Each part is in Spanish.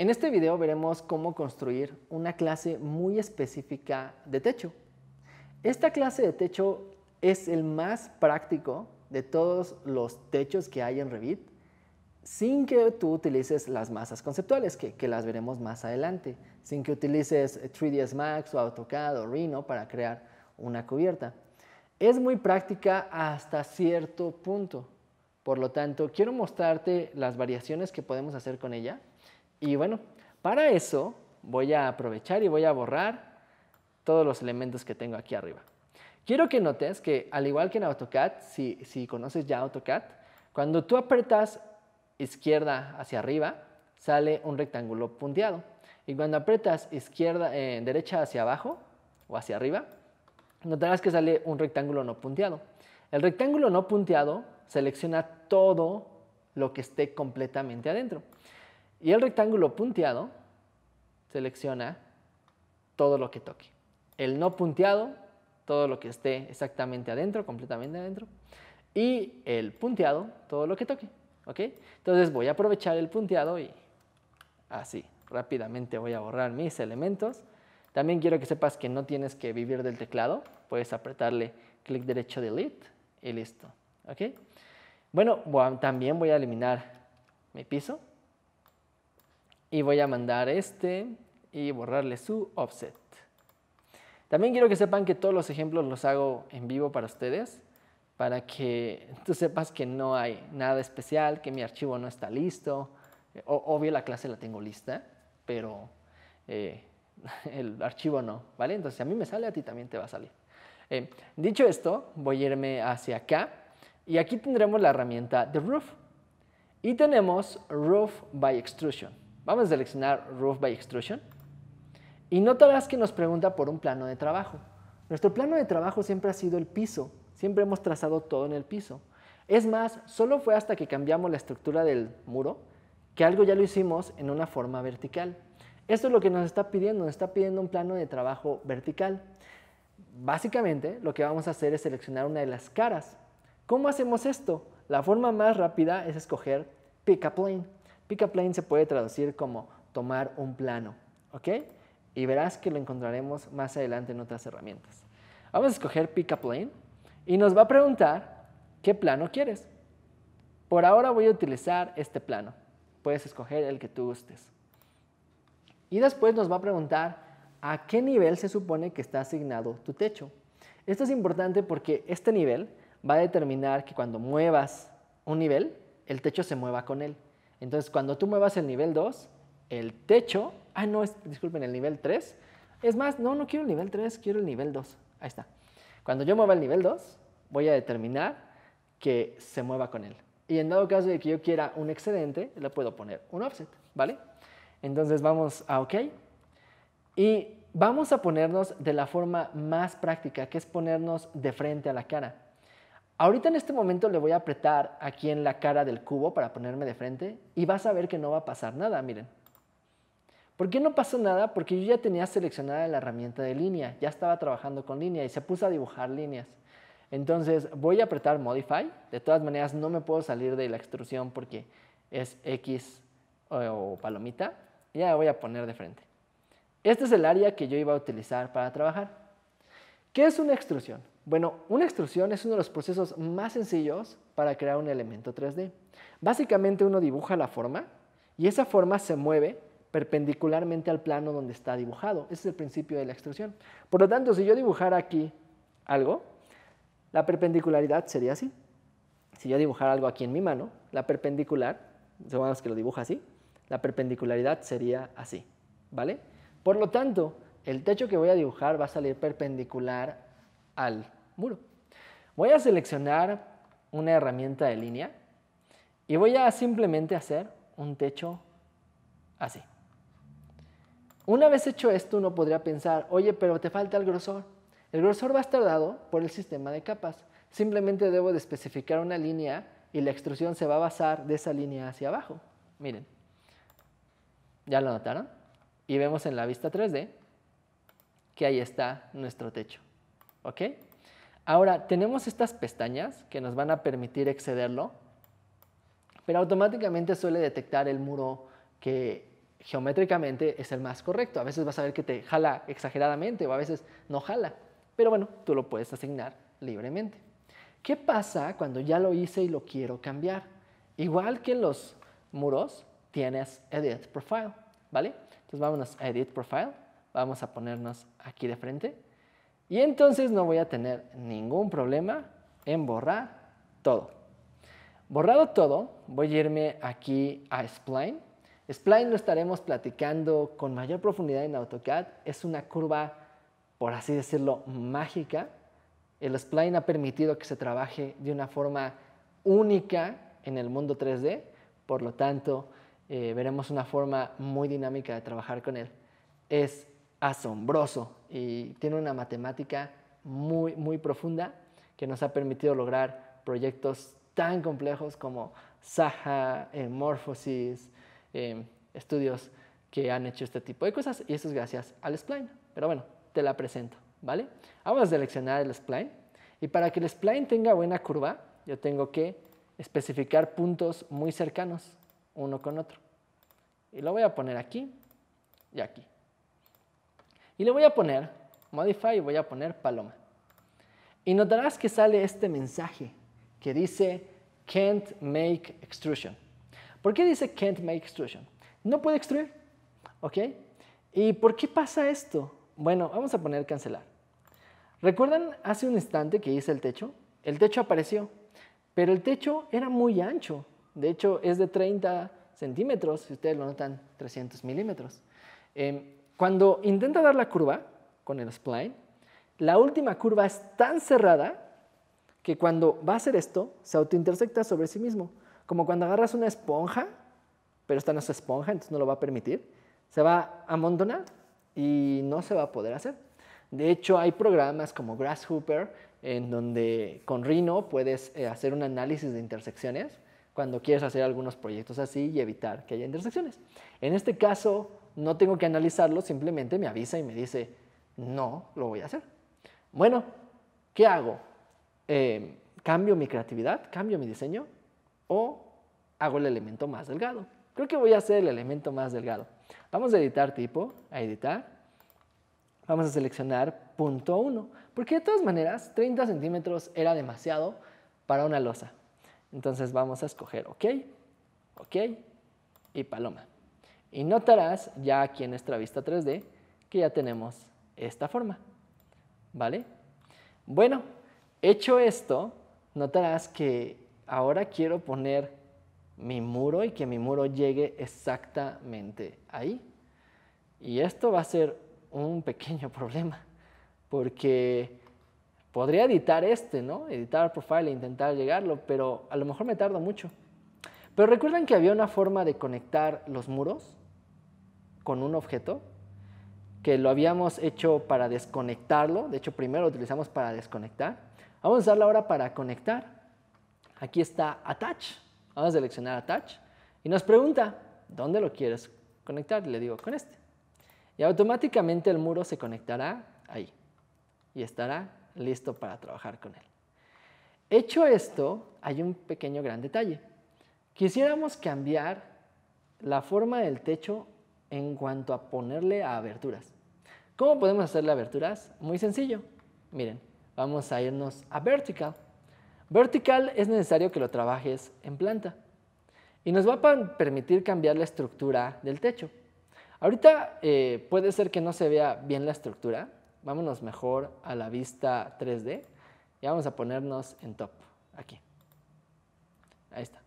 En este video veremos cómo construir una clase muy específica de techo. Esta clase de techo es el más práctico de todos los techos que hay en Revit sin que tú utilices las masas conceptuales, que, las veremos más adelante, sin que utilices 3ds Max o AutoCAD o Rhino para crear una cubierta. Es muy práctica hasta cierto punto. Por lo tanto, quiero mostrarte las variaciones que podemos hacer con ella y bueno, para eso voy a aprovechar y voy a borrar todos los elementos que tengo aquí arriba. Quiero que notes que al igual que en AutoCAD, si, conoces ya AutoCAD, cuando tú apretas izquierda hacia arriba, sale un rectángulo punteado. Y cuando apretas izquierda, eh, derecha hacia abajo o hacia arriba, notarás que sale un rectángulo no punteado. El rectángulo no punteado selecciona todo lo que esté completamente adentro. Y el rectángulo punteado selecciona todo lo que toque. El no punteado, todo lo que esté exactamente adentro, completamente adentro. Y el punteado, todo lo que toque. ¿Ok? Entonces voy a aprovechar el punteado y así, rápidamente voy a borrar mis elementos. También quiero que sepas que no tienes que vivir del teclado. Puedes apretarle clic derecho Delete y listo. ¿Ok? Bueno, también voy a eliminar mi piso y voy a mandar este y borrarle su offset. También quiero que sepan que todos los ejemplos los hago en vivo para ustedes, para que tú sepas que no hay nada especial, que mi archivo no está listo. Eh, obvio la clase la tengo lista, pero eh, el archivo no, ¿vale? Entonces a mí me sale, a ti también te va a salir. Eh, dicho esto, voy a irme hacia acá y aquí tendremos la herramienta de Roof y tenemos Roof by Extrusion. Vamos a seleccionar Roof by Extrusion. Y notarás que nos pregunta por un plano de trabajo. Nuestro plano de trabajo siempre ha sido el piso. Siempre hemos trazado todo en el piso. Es más, solo fue hasta que cambiamos la estructura del muro que algo ya lo hicimos en una forma vertical. Esto es lo que nos está pidiendo, nos está pidiendo un plano de trabajo vertical. Básicamente lo que vamos a hacer es seleccionar una de las caras. ¿Cómo hacemos esto? La forma más rápida es escoger Pick a Plane. Pick a plane se puede traducir como tomar un plano, ¿ok? Y verás que lo encontraremos más adelante en otras herramientas. Vamos a escoger Pick a plane y nos va a preguntar qué plano quieres. Por ahora voy a utilizar este plano. Puedes escoger el que tú gustes. Y después nos va a preguntar a qué nivel se supone que está asignado tu techo. Esto es importante porque este nivel va a determinar que cuando muevas un nivel, el techo se mueva con él. Entonces, cuando tú muevas el nivel 2, el techo, ah, no, disculpen, el nivel 3, es más, no, no quiero el nivel 3, quiero el nivel 2. Ahí está. Cuando yo mueva el nivel 2, voy a determinar que se mueva con él. Y en dado caso de que yo quiera un excedente, le puedo poner un offset, ¿vale? Entonces vamos a OK. Y vamos a ponernos de la forma más práctica, que es ponernos de frente a la cara. Ahorita en este momento le voy a apretar aquí en la cara del cubo para ponerme de frente y vas a ver que no va a pasar nada, miren. ¿Por qué no pasó nada? Porque yo ya tenía seleccionada la herramienta de línea, ya estaba trabajando con línea y se puso a dibujar líneas. Entonces voy a apretar Modify, de todas maneras no me puedo salir de la extrusión porque es X o palomita, ya voy a poner de frente. Este es el área que yo iba a utilizar para trabajar. ¿Qué es una extrusión? Bueno, una extrusión es uno de los procesos más sencillos para crear un elemento 3D. Básicamente uno dibuja la forma y esa forma se mueve perpendicularmente al plano donde está dibujado. Ese es el principio de la extrusión. Por lo tanto, si yo dibujara aquí algo, la perpendicularidad sería así. Si yo dibujara algo aquí en mi mano, la perpendicular, supongamos que lo dibuja así, la perpendicularidad sería así, ¿vale? Por lo tanto, el techo que voy a dibujar va a salir perpendicular al muro. Voy a seleccionar una herramienta de línea y voy a simplemente hacer un techo así. Una vez hecho esto, uno podría pensar, oye, pero te falta el grosor. El grosor va a estar dado por el sistema de capas. Simplemente debo de especificar una línea y la extrusión se va a basar de esa línea hacia abajo. Miren, ¿ya lo notaron? Y vemos en la vista 3D que ahí está nuestro techo. ¿Ok? Ahora, tenemos estas pestañas que nos van a permitir excederlo, pero automáticamente suele detectar el muro que geométricamente es el más correcto. A veces vas a ver que te jala exageradamente o a veces no jala, pero bueno, tú lo puedes asignar libremente. ¿Qué pasa cuando ya lo hice y lo quiero cambiar? Igual que en los muros, tienes Edit Profile, ¿vale? Entonces vámonos a Edit Profile, vamos a ponernos aquí de frente y entonces no voy a tener ningún problema en borrar todo. Borrado todo, voy a irme aquí a Spline. Spline lo estaremos platicando con mayor profundidad en AutoCAD. Es una curva, por así decirlo, mágica. El spline ha permitido que se trabaje de una forma única en el mundo 3D, por lo tanto, eh, veremos una forma muy dinámica de trabajar con él. Es asombroso y tiene una matemática muy, muy profunda que nos ha permitido lograr proyectos tan complejos como Saha, eh, Morphosis, eh, estudios que han hecho este tipo de cosas y eso es gracias al spline. Pero bueno, te la presento, ¿vale? Vamos a seleccionar el spline y para que el spline tenga buena curva, yo tengo que especificar puntos muy cercanos uno con otro. Y lo voy a poner aquí y aquí. Y le voy a poner modify y voy a poner paloma. Y notarás que sale este mensaje que dice can't make extrusion. ¿Por qué dice can't make extrusion? No puede extruir, ¿ok? ¿Y por qué pasa esto? Bueno, vamos a poner cancelar. ¿Recuerdan hace un instante que hice el techo? El techo apareció, pero el techo era muy ancho. De hecho, es de 30 centímetros, si ustedes lo notan, 300 milímetros. Em, cuando intenta dar la curva con el spline, la última curva es tan cerrada que cuando va a hacer esto, se autointersecta sobre sí mismo. Como cuando agarras una esponja, pero esta no es esponja, entonces no lo va a permitir, se va a amontonar y no se va a poder hacer. De hecho, hay programas como Grasshopper, en donde con Rhino puedes eh, hacer un análisis de intersecciones cuando quieres hacer algunos proyectos así y evitar que haya intersecciones. En este caso, no tengo que analizarlo, simplemente me avisa y me dice, no, lo voy a hacer. Bueno, ¿qué hago? Em, ¿Cambio mi creatividad? ¿Cambio mi diseño? ¿O hago el elemento más delgado? Creo que voy a hacer el elemento más delgado. Vamos a editar tipo, a editar. Vamos a seleccionar punto 1, porque de todas maneras 30 centímetros era demasiado para una losa. Entonces vamos a escoger OK, OK y paloma. Y notarás ya aquí en nuestra vista 3D que ya tenemos esta forma. ¿Vale? Bueno, hecho esto, notarás que ahora quiero poner mi muro y que mi muro llegue exactamente ahí. Y esto va a ser un pequeño problema, porque podría editar este, ¿no? Editar profile e intentar llegarlo, pero a lo mejor me tardo mucho. Pero recuerdan que había una forma de conectar los muros con un objeto que lo habíamos hecho para desconectarlo. De hecho, primero lo utilizamos para desconectar. Vamos a usarlo ahora para conectar. Aquí está Attach. Vamos a seleccionar Attach. Y nos pregunta, ¿dónde lo quieres conectar? le digo, con este. Y automáticamente el muro se conectará ahí. Y estará listo para trabajar con él. Hecho esto, hay un pequeño gran detalle. Quisiéramos cambiar la forma del techo en cuanto a ponerle a aberturas. ¿Cómo podemos hacerle aberturas? Muy sencillo. Miren, vamos a irnos a vertical. Vertical es necesario que lo trabajes en planta y nos va a permitir cambiar la estructura del techo. Ahorita eh, puede ser que no se vea bien la estructura. Vámonos mejor a la vista 3D y vamos a ponernos en top, aquí. Ahí está.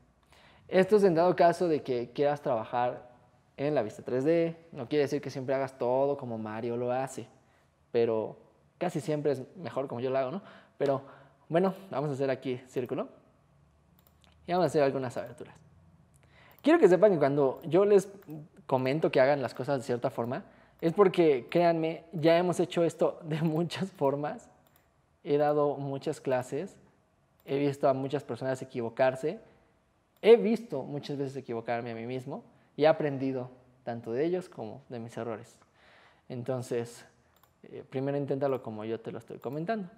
Esto es en dado caso de que quieras trabajar en la vista 3D. No quiere decir que siempre hagas todo como Mario lo hace, pero casi siempre es mejor como yo lo hago, ¿no? Pero bueno, vamos a hacer aquí círculo y vamos a hacer algunas aberturas. Quiero que sepan que cuando yo les comento que hagan las cosas de cierta forma, es porque, créanme, ya hemos hecho esto de muchas formas. He dado muchas clases, he visto a muchas personas equivocarse, he visto muchas veces equivocarme a mí mismo y he aprendido tanto de ellos como de mis errores. Entonces, eh, primero inténtalo como yo te lo estoy comentando.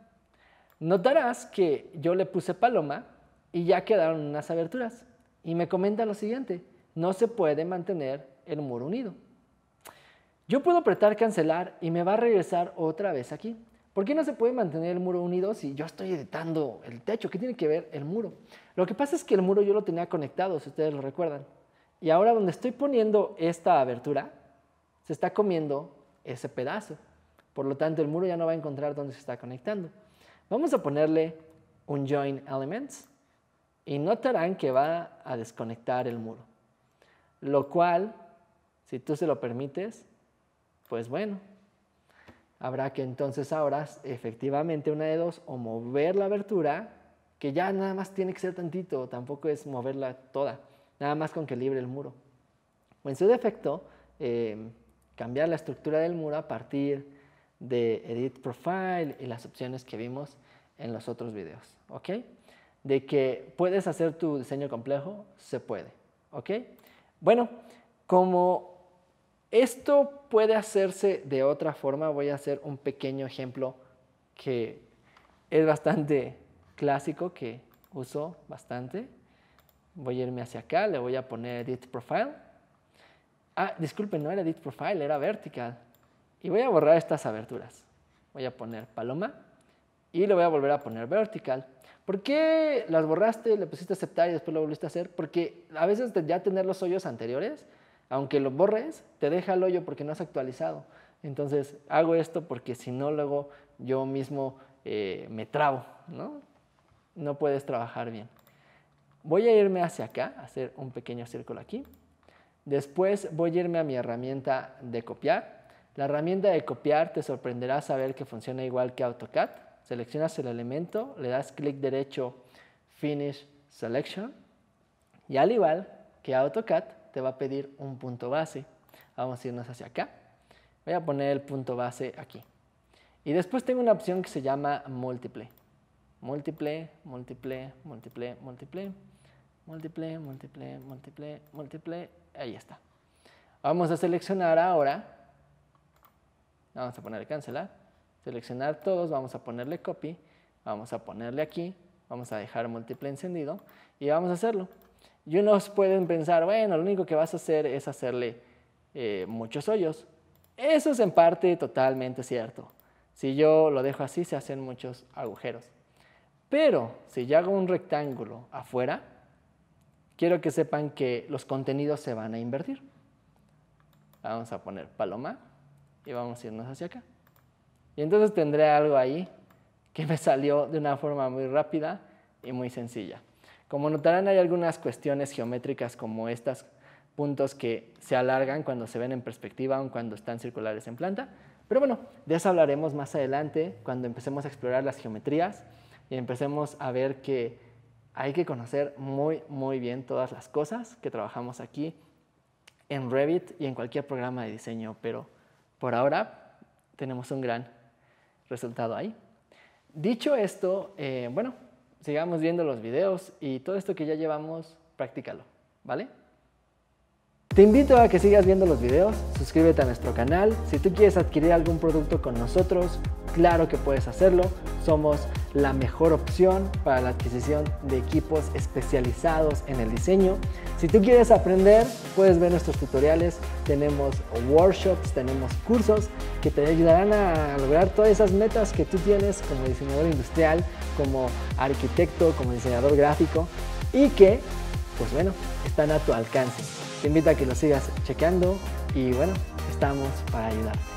Notarás que yo le puse paloma y ya quedaron unas aberturas. Y me comenta lo siguiente, no se puede mantener el muro unido. Yo puedo apretar cancelar y me va a regresar otra vez aquí. ¿Por qué no se puede mantener el muro unido si yo estoy editando el techo? ¿Qué tiene que ver el muro? Lo que pasa es que el muro yo lo tenía conectado, si ustedes lo recuerdan. Y ahora donde estoy poniendo esta abertura, se está comiendo ese pedazo. Por lo tanto, el muro ya no va a encontrar dónde se está conectando. Vamos a ponerle un join elements y notarán que va a desconectar el muro. Lo cual, si tú se lo permites, pues bueno, habrá que entonces ahora efectivamente una de dos o mover la abertura, que ya nada más tiene que ser tantito, tampoco es moverla toda nada más con que libre el muro. O en su defecto, em, cambiar la estructura del muro a partir de Edit Profile y las opciones que vimos en los otros videos. ¿Ok? De que puedes hacer tu diseño complejo, se puede. ¿Ok? Bueno, como esto puede hacerse de otra forma, voy a hacer un pequeño ejemplo que es bastante clásico, que uso bastante. Voy a irme hacia acá, le voy a poner Edit Profile. Ah, disculpen, no era Edit Profile, era Vertical. Y voy a borrar estas aberturas. Voy a poner Paloma y le voy a volver a poner Vertical. ¿Por qué las borraste, le pusiste aceptar y después lo volviste a hacer? Porque a veces ya tener los hoyos anteriores, aunque los borres, te deja el hoyo porque no has actualizado. Entonces hago esto porque si no, luego yo mismo eh, me trabo, ¿no? No puedes trabajar bien. Voy a irme hacia acá, hacer un pequeño círculo aquí. Después voy a irme a mi herramienta de copiar. La herramienta de copiar te sorprenderá saber que funciona igual que AutoCAD. Seleccionas el elemento, le das clic derecho, Finish Selection. Y al igual que AutoCAD, te va a pedir un punto base. Vamos a irnos hacia acá. Voy a poner el punto base aquí. Y después tengo una opción que se llama múltiple. Múltiple, múltiple, múltiple, múltiple. Múltiple, múltiple, múltiple, múltiple. Ahí está. Vamos a seleccionar ahora. Vamos a poner cancelar. Seleccionar todos. Vamos a ponerle copy. Vamos a ponerle aquí. Vamos a dejar múltiple encendido. Y vamos a hacerlo. Y unos pueden pensar, bueno, lo único que vas a hacer es hacerle eh, muchos hoyos. Eso es en parte totalmente cierto. Si yo lo dejo así, se hacen muchos agujeros. Pero si yo hago un rectángulo afuera, quiero que sepan que los contenidos se van a invertir. Vamos a poner paloma y vamos a irnos hacia acá. Y entonces tendré algo ahí que me salió de una forma muy rápida y muy sencilla. Como notarán hay algunas cuestiones geométricas como estas puntos que se alargan cuando se ven en perspectiva o cuando están circulares en planta. Pero bueno, de eso hablaremos más adelante cuando empecemos a explorar las geometrías y empecemos a ver que hay que conocer muy, muy bien todas las cosas que trabajamos aquí en Revit y en cualquier programa de diseño, pero por ahora tenemos un gran resultado ahí. Dicho esto, eh, bueno, sigamos viendo los videos y todo esto que ya llevamos, practícalo, ¿vale? Te invito a que sigas viendo los videos, suscríbete a nuestro canal. Si tú quieres adquirir algún producto con nosotros, claro que puedes hacerlo. Somos la mejor opción para la adquisición de equipos especializados en el diseño. Si tú quieres aprender, puedes ver nuestros tutoriales, tenemos workshops, tenemos cursos que te ayudarán a lograr todas esas metas que tú tienes como diseñador industrial, como arquitecto, como diseñador gráfico y que, pues bueno, están a tu alcance. Te invito a que lo sigas chequeando y bueno, estamos para ayudarte.